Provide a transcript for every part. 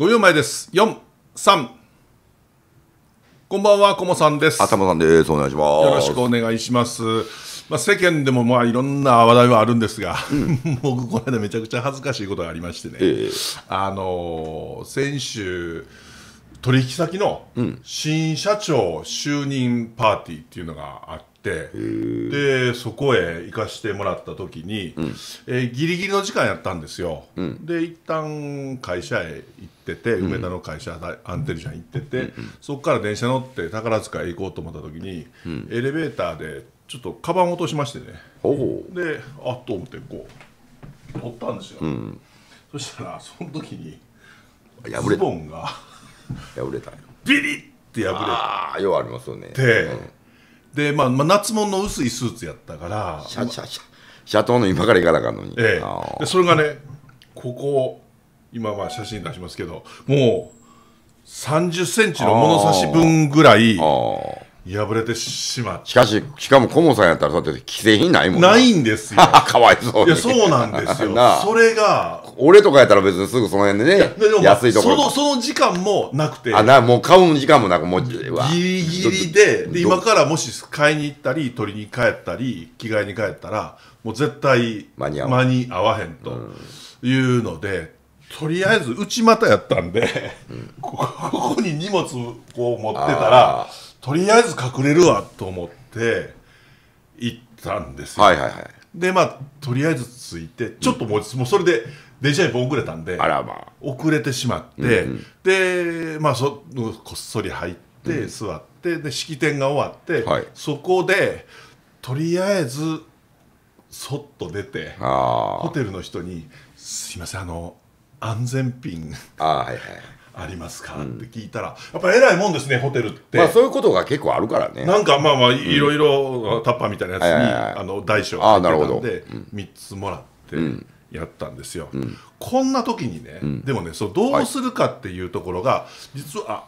5秒前です。4、3。こんばんは、こもさんです。頭さんです。お願いします。よろしくお願いします。まあ、世間でもまあいろんな話題はあるんですが、うん、僕、この間めちゃくちゃ恥ずかしいことがありましてね、えー、あのー、先週、取引先の新社長就任パーティーっていうのがあっってでそこへ行かしてもらった時に、うん、えー、ギリギリの時間やったんですよ、うん、で一旦会社へ行ってて、梅田の会社、アンテルャン行ってて、うん、そこから電車乗って宝塚へ行こうと思った時に、エレベーターでちょっとカバン落としましてねであっと思ってこう取ったんですよ、そしたらその時にズボンが破れたビリッて破れてああようありますよねで、うんで、まあ、まあ、夏物の薄いスーツやったからシャシャシャシャトーの今から行かなあかんのに、ええ、でそれがねここ今まあ写真出しますけどもう3 0ンチの物差し分ぐらい破れてしまってしかししかも顧問さんやったらだって既製品ないもんなないんですよ かわいそういやそうなんですよ それが俺とかやったら別にすぐその辺でね、安いところ。その、その時間もなくて。あ、な、もう買う時間もなく、もう、ギリギリで、で、今からもし買いに行ったり、取りに帰ったり、着替えに帰ったら、もう絶対間に合わに合わへんというので、うんとりあえず内股やったんで、うん、ここに荷物こう持ってたらとりあえず隠れるわと思って行ったんですよ。はいはいはいでまあとりあえず着いてちょっともう,、もうそれで電車に遅れたんであらまあ遅れてしまって、うんうん、でまあそこっそり入って座って、うん、で式典が終わって、はい、そこでとりあえずそっと出てホテルの人に「すいませんあの安全ピンあ、はいはい、ありますか、って聞いたらやっぱ偉いもんですねホテルって、まあ、そういうことが結構あるからねなんかまあまあいろいろタッパーみたいなやつに、あの大小あなるほどで3つもらってやったんですよ、こんな時にね、でもねそうどうするかっていうところが、実は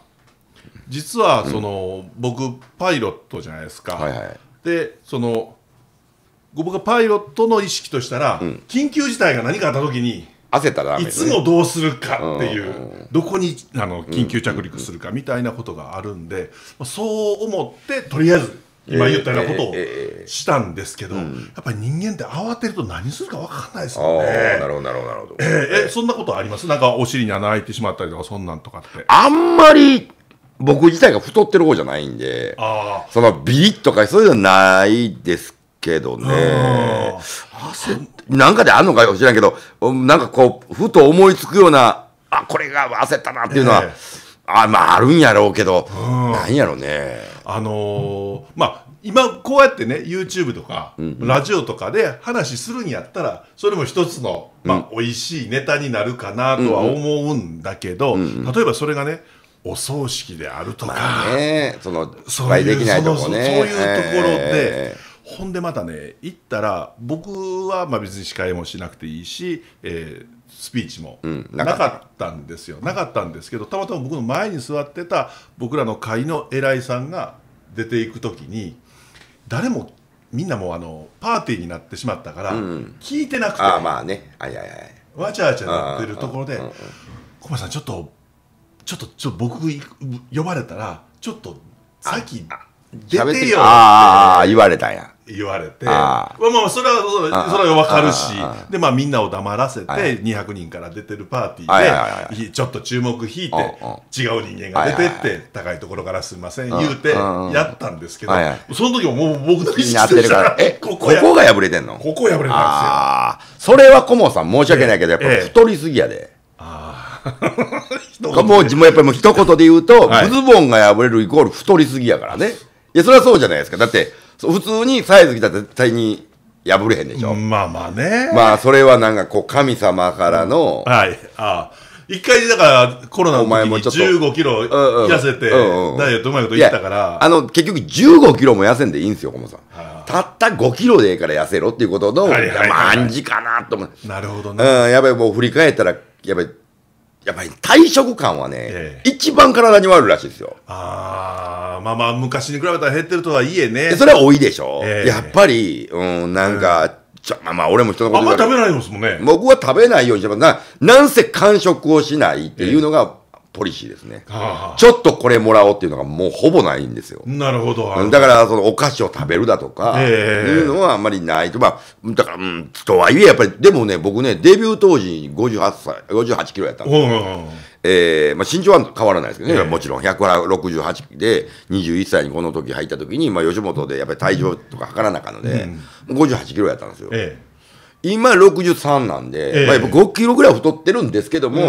実はその、僕パイロットじゃないですか、でその僕がパイロットの意識としたら、緊急事態が何かあった時に焦ったら、ね、いつもどうするかっていう、うんどこにあの緊急着陸するかみたいなことがあるんで、うん、そう思ってとりあえず今言ったようなことをしたんですけど、えーえーえー、やっぱり人間って慌てると何するか分かんないですよね。なるほどなるほどなるほど。えー、そんなことあります？なんかお尻に穴開いてしまったりとかそんなんとかって。あんまり僕自体が太ってる方じゃないんで、そのビリッとかそういうのないですけどね。焦っなんかであんのかよ、知らんけど、なんかこう、ふと思いつくような、あ、これが焦ったなっていうのは、えー、あ、まあ、あるんやろうけど、うん、なんやろうね。あのー、まあ、今こうやってね YouTube とか、ラジオとかで話するんやったらそれも一つの、まあ、美味しいネタになるかなとは思うんだけど、例えばそれがねお葬式であるとか、まあ、ね、そのそういうところで、えー、ほんでまたね行ったら僕はまあ別に司会もしなくていいし、えー、スピーチもなかったんですよ、うん、なかったんですけどたまたま僕の前に座ってた僕らの会の偉いさんが出ていく時に誰もみんなもあのパーティーになってしまったから、聞いてなくて、うん、あまあねあいやいやわちゃわちゃなってるところで「小林さんちょっとちょっとちょ僕呼ばれたらちょっとさ出てよああ、言われたんや。言われて、あまあまあ、それは、それはわかるし、で、まあみんなを黙らせて、200人から出てるパーティーで、ちょっと注目引いて、違う人間が出てって、高いところからすみません、言うて、やったんですけど、その時ももう僕だけ知ってるから、え、ここが破れてんのここ破れたんですよ。ああ、それはコモさん申し訳ないけど、やっぱ太りすぎやで。ああ。もう、やっぱりもう一言で言うと、ズボンが破れるイコール太りすぎやからね。いや、それはそうじゃないですか。だって、普通にサイズ着たら絶対に破れへんでしょ。まあまあね。まあ、それはなんかこう、神様からの、うん、はい。ああ。一回だからコロナの時に15キロ痩せて、ダイエットうまいこと言ったから。あの、結局15キロも痩せんでいいんですよ、小野さん。たった5キロでええから痩せろっていうことの、はいまあ、暗示かなと思う。なるほどね。うん、やばい、もう振り返ったら、やばい、やっぱり退職感はね、ええ、一番体に悪いらしいですよ。ああ、まあまあ、昔に比べたら減ってるとはいえね。それは多いでしょ、え、やっぱり、うん、なんか、ちょまあまあ、俺も人のことあんま食べないんですもんね。僕は食べないようにしてます。な、なんせ完食をしないっていうのが、ポリシーですね。はあ、ちょっとこれもらおうっていうのがもうほぼないんですよ。なるほど。だから、そのお菓子を食べるだとか、いうのはあんまりないと。まあ、だから、うん、とはいえ、やっぱり、でもね、僕ね、デビュー当時58歳、58キロやったんですよ。えーまあ、身長は変わらないですけどね、もちろん168で21歳にこの時入った時に、まあ、吉本でやっぱり体重とか測らなかったので、うん、58キロやったんですよ。え今63なんで、えー、まあ、5キロぐらい太ってるんですけども、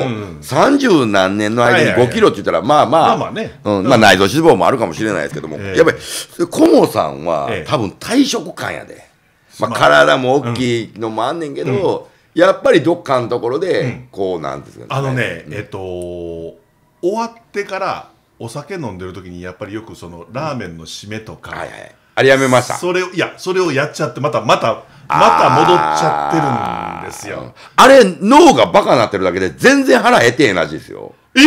三、う、十、ん、何年の間に5キロって言ったら、まあまあ、まあ、ねうん、まあ、内臓脂肪もあるかもしれないですけども、えー、やっぱり、コモさんは、えー、多分退職感やで。まあ、体も大きいのもあんねんけど、うん、やっぱりどっかのところで、こうなんですよね。あのね、うん、えっ、と終わってからお酒飲んでる時にやっぱりよくそのラーメンの締めとか、はいはい、あれやめましたそれをいやそれをやっちゃってまたまたまた戻っちゃってるんですよ。あれ、脳がバカになってるだけで、全然腹減ってへんらしいですよ。え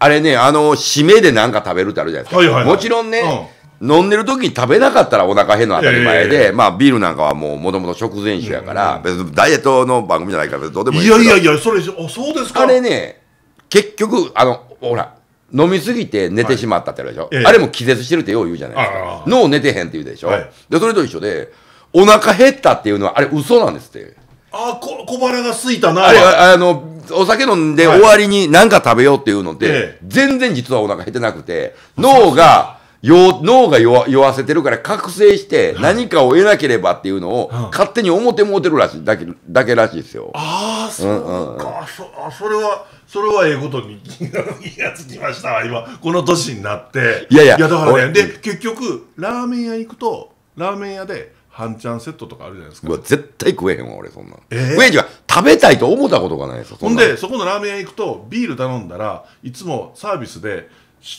あれね、あの、締めでなんか食べるってあるじゃないですか。はいはいはいもちろんね、うん飲んでる時に食べなかったらお腹減るのは当たり前いやいやいで、まあビールなんかはもうもともと食前酒やから、別にダイエットの番組じゃないからどうでもいいいやいやいや、それ、あそうですか。あれね、結局、あの、ほら、飲みすぎて寝てしまったってあるでしょ、はいあれも気絶してるってよう言うじゃないですか脳寝てへんって言うでしょ、はいで、それと一緒で、お腹減ったっていうのは、あれ嘘なんですって。あこ小腹が空いたなあれあのお酒飲んで終わりに何か食べようっていうのって、はい、全然実はお腹減ってなくて、脳が脳が酔わせてるから覚醒して何かを得なければっていうのを勝手に表もてるらしいだけだけらしいですよ。ああそうか、うん、それはそれはええことに 気がつきました今この年になっていやいやいやだからねで結局ラーメン屋行くとラーメン屋で半チャンセットとかあるじゃないですか絶対食えへんわ俺そんな、えー、食えへん食べたいと思ったことがないですほんでそこのラーメン屋行くとビール頼んだらいつもサービスで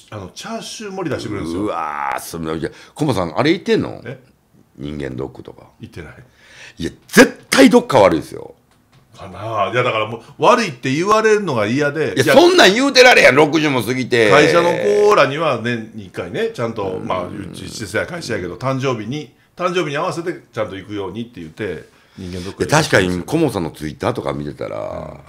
あのチャーシュー盛り出してくれるんですようわーそいやコモさんあれ行ってんの人間ドックとか行ってないいや絶対どっか悪いですよかないやだからもう悪いって言われるのが嫌でいやそんなん言うてられやん60も過ぎて会社の子らには年に1回ねちゃんと、まあうち小さい会社やけど誕生日に誕生日に合わせてちゃんと行くようにって言って人間ドック確かに顧問さんのツイッターとか見てたら、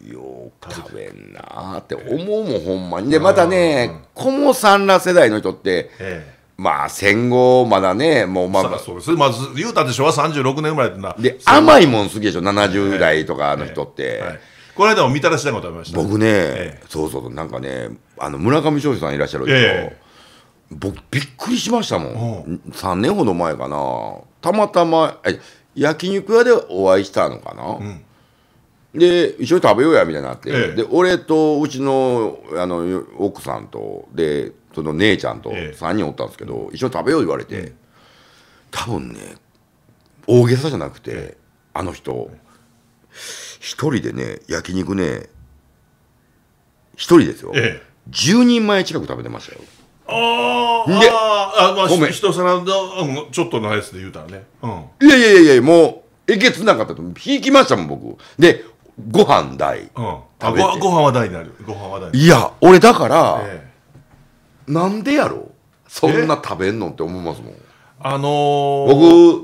うん、よく食べんなって思うもんほんまにでまたね顧問、さんら世代の人って、ええまあ戦後まだねもうまあそうですまず言うたでしょ三36年ぐらいってなで甘いもん好きでしょ70代とかの人って、えええはい、この間もみたらし団子食べました僕ね、そうそうなんかねあの村上昌司さんいらっしゃるでしょ、僕びっくりしましたもん3年ほど前かなたまたま焼肉屋でお会いしたのかな、うん、で一緒に食べようやみたいになって、ええ、で俺とうちのあの奥さんとでその姉ちゃんと3人おったんですけど、え、一緒に食べよう言われて、多分ね大げさじゃなくて、あの人一人でね焼肉ね一人ですよ、え10人前近く食べてましたよあああまあごめん人皿の、ちょっとのやつで言うたらね、うん、いやいやいやいやもうえげつなかったと引きましたもん僕でご飯代、うん、あごご飯は代になるご飯は大いや俺だから、えなんでやろそんな食べんのって思いますもんあのー、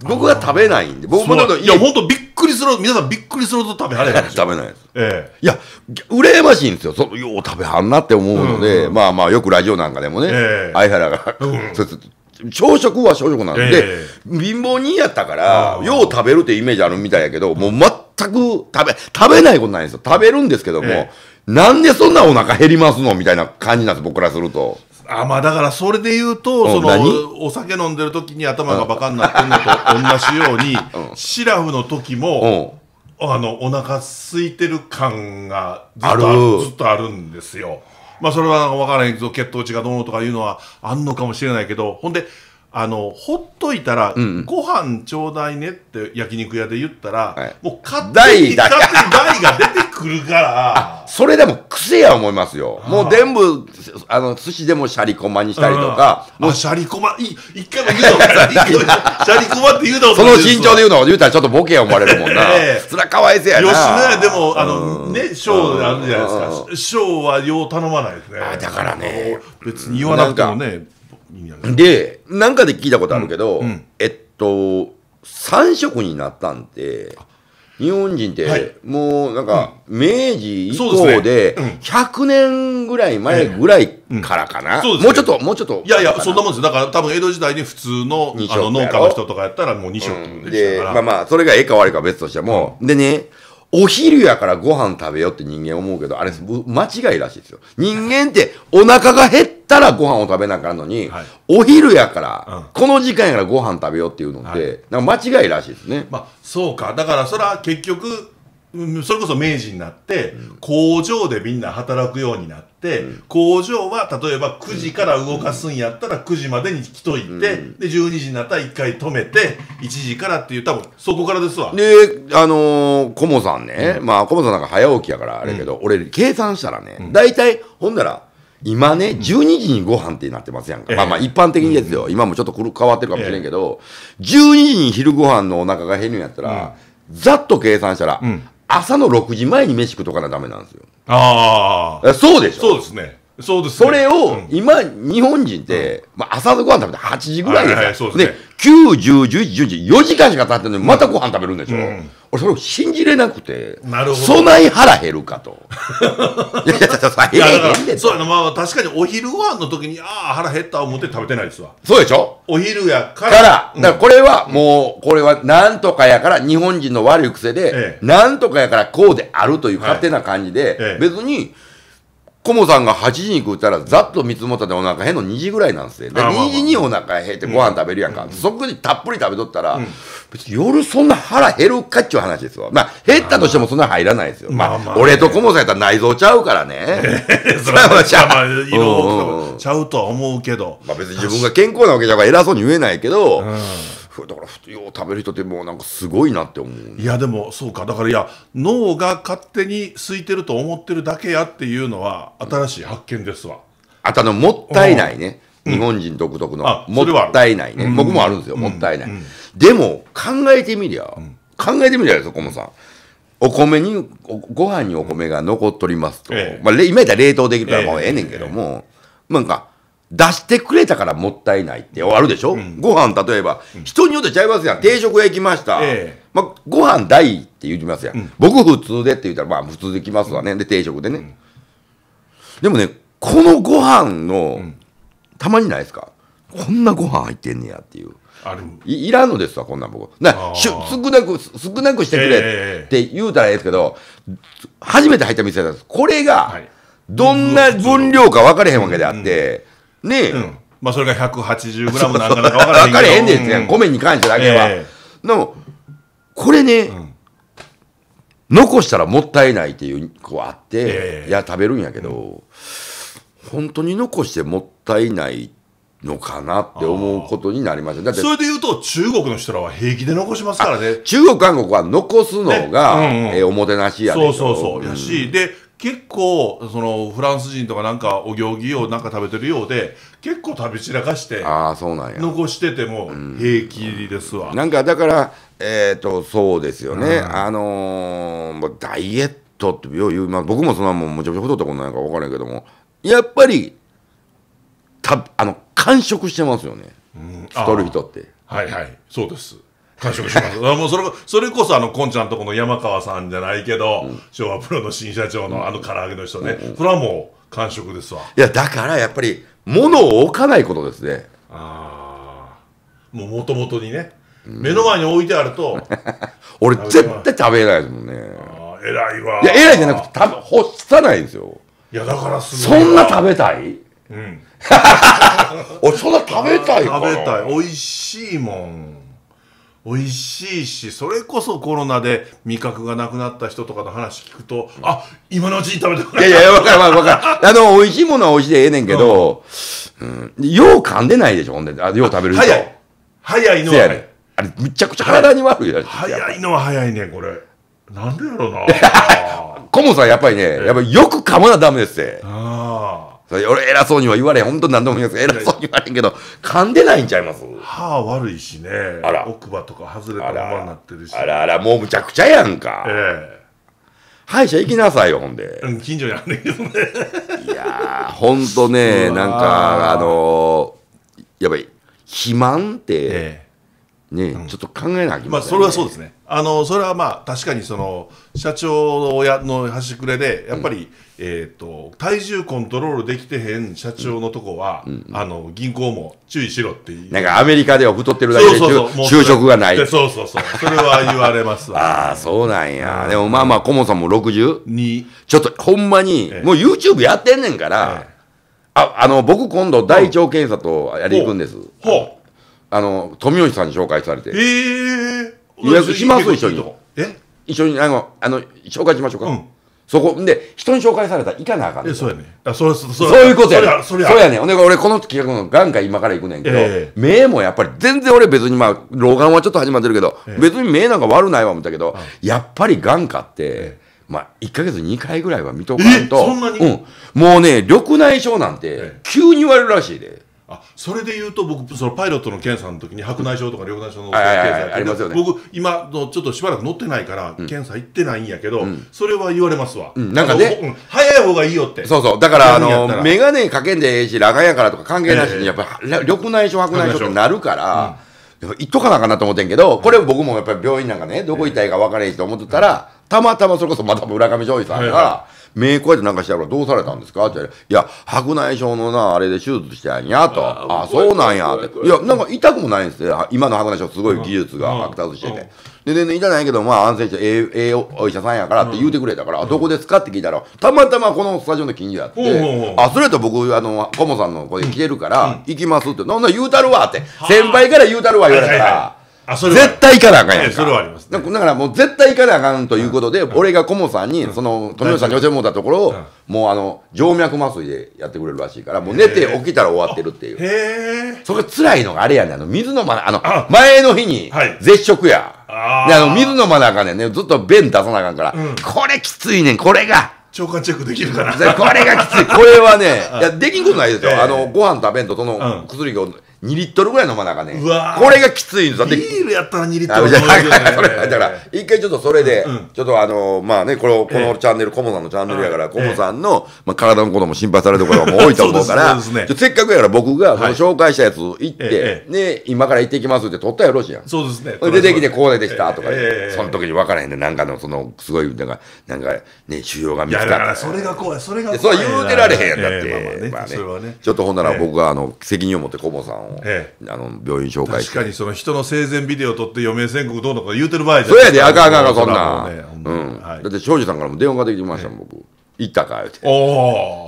僕僕が食べないんで僕もかいや本当びっする皆さんびっくりすると食べはれ食べないです、ええ、いや羨ましいんですよそよう食べはんなって思うので、うんうん、まあまあよくラジオなんかでもね、ええ、相原が、うん、朝食は朝食なんで、え貧乏人やったから、よう食べるってイメージあるみたいやけど、もう全く食べ、食べないことないんですよ。食べるんですけども、えなんでそんなお腹減りますのみたいな感じなんです、僕らすると。あまあだからそれで言うと、そのお酒飲んでる時に頭がバカになってんのと 同じように、シラフの時も、あのお腹空いてる感がずっとずっとあるんですよ。まあそれは分からへんけど血糖値がどうのとかいうのはあんのかもしれないけどほんであのほっといたら、ご飯ちょうだいねって焼肉屋で言ったら、もう勝手に勝手に台が出てくるから。それでも癖や思いますよ。もう全部、あの、寿司でもシャリコマにしたりとか。もうシャリコマ、い一回も言うたら、シャリコマって言うたその身長で言うのを言うたらちょっとボケや思われるもんな。そりゃかわいせやな。吉野家でも、あの、ね、ショーあるじゃないですか。ショーはよう頼まないですね。あ、だからね。別に言わなくてもね。で、なんかで聞いたことあるけど、えっと、3食になったんで。日本人って、もうなんか、明治以降で、100年ぐらい前ぐらいからかな、もうちょっと、もうちょっと。いやいや、そんなもんですだから多分江戸時代に普通のあの農家の人とかやったらもう2食でしから、まあまあ、それがええか悪いか別としても、でね、お昼やからご飯食べようって人間思うけど、あれ、間違いらしいですよ。人間ってお腹が減ったらご飯を食べなあかんのに、はい、お昼やから、この時間やからご飯食べようっていうのって、はい、なんか間違いらしいですね。まあ、そうか。だから、それは結局、それこそ明治になって、工場でみんな働くようになって、工場は例えば9時から動かすんやったら9時までに来といて、で12時になったら1回止めて1時からっていう多分そこからですわであのー、コモさんね、まあコモさんなんか早起きやからあれけど、俺計算したらね大体、ほんなら今ね、12時にご飯ってなってますやんか。まあまあ一般的にですよ。今もちょっと変わってるかもしれんけど、12時に昼ご飯のお腹が減るんやったら、ざっと計算したら、朝の6時前に飯食うとかなダメなんですよ。ああ。そうでしょそうですね。そうです、ね、それを、今、日本人って、まあ、朝のご飯食べて8時ぐらいですよ、はいで9、10、11、1 2時、4時間しか経ってないのに、またご飯食べるんでしょ、う俺、それを信じれなくて、なるほど備え腹減るかと。いやいや、からそうやな、まあ、確かにお昼ご飯の時に、ああ、腹減った思って食べてないですわ。そうでしょお昼やから。から、だからこれはもう、これはなんとかやから、日本人の悪い癖で、なんとかやからこうであるという勝手な感じで、別に、ええコモさんが8時に食うたら、ざっと見積もったでお腹減るの2時ぐらいなんですよ。で、2時にお腹減ってご飯食べるやんか。うん、そこにたっぷり食べとったら、うん、別に夜そんな腹減るかっちゅう話ですわ。まあ、減ったとしてもそんな入らないですよ。まあ、まあね、俺とコモさんやったら内臓ちゃうからね。それはちゃう。まあ、色ちゃうとは思うけど。まあ別に自分が健康なわけじゃから偉そうに言えないけど、うんだからよう食べる人ってもうなんかすごいなって思ういやでもそうかだからいや脳が勝手に空いてると思ってるだけやっていうのは新しい発見ですわ、あとあのもったいないね、日本人独特の、もったいないね、僕もあるんですよ、もったいない、でも考えてみりゃ、考えてみりゃですよ小野さんお米にご飯にお米が残っとりますと、まあ、今やったら冷凍できるからもうええねんけども、なんか出してくれたからもったいないってあるでしょ、うん、ご飯例えば、うん、人によってちゃいますやん定食屋行きました、えー、まあ、ご飯大って言いますやん、うん、僕普通でって言ったらまあ普通で来ますわね、で定食でね、でもねこのご飯の、たまにないですかこんなご飯入ってんねやっていうあるいらんのですわこんなん僕なし少なく少なくしてくれって言うたらええですけど、え初めて入った店ですこれが、どんな分量か分かれへんわけであって、ねえ、うん、まあそれが1 8 0グなんかなんか分からへんけ分かへんねんって、米に関してだけは、えー、でもこれね、うん残したらもったいないっていう子あって、えー、いや食べるんやけど、うん、本当に残してもったいないのかなって思うことになりましただってそれで言うと中国の人らは平気で残しますからね中国韓国は残すのが、ねうんうん、えおもてなしやそうそうそう、うん、やしで結構そのフランス人とかなんかお行儀をなんか食べてるようで結構食べ散らかしてああそうなんや残してても平気ですわ、うん、なんかだからえっ、ー、とそうですよね、うん、あのー、ダイエットってよう言う、まあ、僕もそんなもんむちゃくちゃ太ったことないか分からんけどもやっぱりたあの完食してますよね、うん、太る人ってはいはいそうです完食します。もうそれそれこそあの、こんちゃんとこの山川さんじゃないけど、うん、昭和プロの新社長のあの唐揚げの人ね、うん、それはもう完食ですわ。いや、だからやっぱり、物を置かないことですね。ああ。もう元々にね、うん、目の前に置いてあると。俺絶対食べないですもんね。あ偉いわ。いや、偉いじゃなくて、たほさないんですよ。いや、だからすごい。そんな食べたいうん。俺そんな食べたいかな食べたい。美味しいもん。美味しいし、それこそコロナで味覚がなくなった人とかの話聞くと、あ、今のうちに食べてくれ。いやいや、わかるわかる。かる。あの、美味しいものは美味しいでええねんけど、うん、うん、よう噛んでないでしょ、ほんで。あ、よう食べる人。早い。早いのは、ね、あれ、むちゃくちゃ体に悪いや早いのは早いね、これ。なんでやろうな。コモさん、やっぱりね、やっぱよく噛まなダメですって。ああ。俺偉そうには言われへん。本当何でも言います偉そうに言われへんけど、噛んでないんちゃいます歯悪いしね。あら。奥歯とか外れたままになってるし。あらあら、もうむちゃくちゃやんか。ええ歯医者行きなさいよ、ほんで。うん、近所にあんねんけどね。いやー、ほんとね、なんか、あのー、やばい、肥満って、ええ、ね、うん、ちょっと考えなきゃいけない、まあ、それはそうですね。あの、それはまあ、確かにその、社長の親の端くれで、やっぱり、うんえーと、体重コントロールできてへん社長のとこは、うんうん、あの銀行も注意しろっていうなんかアメリカでは太ってるだけで就職がないそうそうそうそれは言われます ああそうなんや、うん、でもまあまあ顧問さんも 62? ちょっとほんまに、ええ、もう YouTube やってんねんから、え、ああの僕今度大腸検査とやり行くんです、ほうあの富吉さんに紹介されてええー、予約します一緒にえ一緒にあのあの紹介しましょうか、うんそこで人に紹介されたら行かなあかんねんそうやねあそうそうそうそういうことやねそうやねん俺この企画の眼科今から行くねんけど、えー、目もやっぱり全然俺別にまあ老眼はちょっと始まってるけど、えー、別に目なんか悪ないわ思ったけど、えー、やっぱり眼科って、まあ、1か月2回ぐらいは見とかんと、うん、もうね緑内障なんて急に言われるらしいで、あそれで言うと僕そのパイロットの検査の時に白内障とか緑内障の検査、ありますよね、僕今のちょっとしばらく乗ってないから、うん、検査行ってないんやけど、うん、それは言われますわ、うん、なんかね、早い方がいいよってそうそうだからあの眼鏡かけんでええし裸眼やからとか関係なしにやっぱ、えー、緑内障白内障ってなるから、行っとかなあかなと思ってんけど、これ僕もやっぱり病院なんかね、どこ行ったらいいか分からへんと思ってたら、たまたまそれこそまた村上庄司さんが、目こうやってなんかしたらどうされたんですかって言いや、白内障のな、あれで手術したんやと。ああ、そうなんやって。いや、なんか痛くもないんですよ。今の白内障すごい技術が発達してて。で、全然痛ないけど、まあ安静して、ええ、ええお医者さんやからって言うてくれたから、どこですかって聞いたら、たまたまこのスタジオの近所やって、あ、それと僕、あの、コモさんのこれ来てるから、行きますって、なんな言うたるわって、先輩から言うたるわ言われたら、絶対行かなあかんやんか。それはあります、ね、だからもう絶対行かなあかんということで、うん、俺がコモさんに、うん、その、富吉さんに寄せ持ったところを、うん、もうあの、静脈麻酔でやってくれるらしいから、もう寝て起きたら終わってるっていう。へそれ辛いのがあれやねん。あの、水のまな、あの、あ前の日に、絶食や。はい、で、あの、水のまなあかんねんね。ずっと便出さなあかんから、これきついねん、これが。超官チェックできるかな。これがきつい。これはね、いや、できんことないですよ。あの、ご飯食べんと、その、薬が。2リットルぐらい飲まなあかねこれがきついんですよビールやったら2リットルじゃ飲だから、一回ちょっとそれで、ちょっとあのまあね、この、このチャンネル、コモさんのチャンネルやから、コモさんの、まあ、体のことも心配されることも多いと思うから、せっかくやから僕が、その紹介したやつ行って、ね、今から行ってきますって取ったらよろしいやん。そうですね。出てきてこうででしたとか、その時に分からへんねなんかのそのすごいなんかなんかね腫瘍が見つからったそれが怖いそれが怖いそう言うてられへんやんだって、まあねちょっとほんなら僕があの責任を持ってコモさんの、ええ、あの病院紹介し確かにその人の生前ビデオを撮って余命宣告どうのか言うてる場合じゃそうやであかんあかんかそんな、ね、うん、はい、だって庄司さんからも電話ができましたもん、僕行ったか言うてお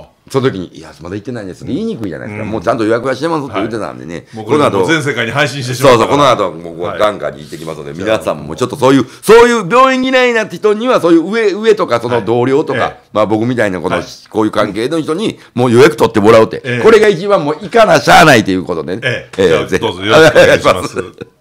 おその時に、いや、まだ行ってないんですって言いにくいじゃないですか。うん、もうちゃんと予約はしてますって言ってたんでね。はい、この後。全世界に配信してしまう。そうそう、この後、もう、眼下に行ってきますので、はい、皆さんもちょっとそういう、そういう病院嫌いな人には、そういう上、上とか、その同僚とか、はい、まあ僕みたいなこの、こういう関係の人に、もう予約取ってもらうって、これが一番もう行かなしゃあないということでね。ええええ、どうぞよろしくお願いします。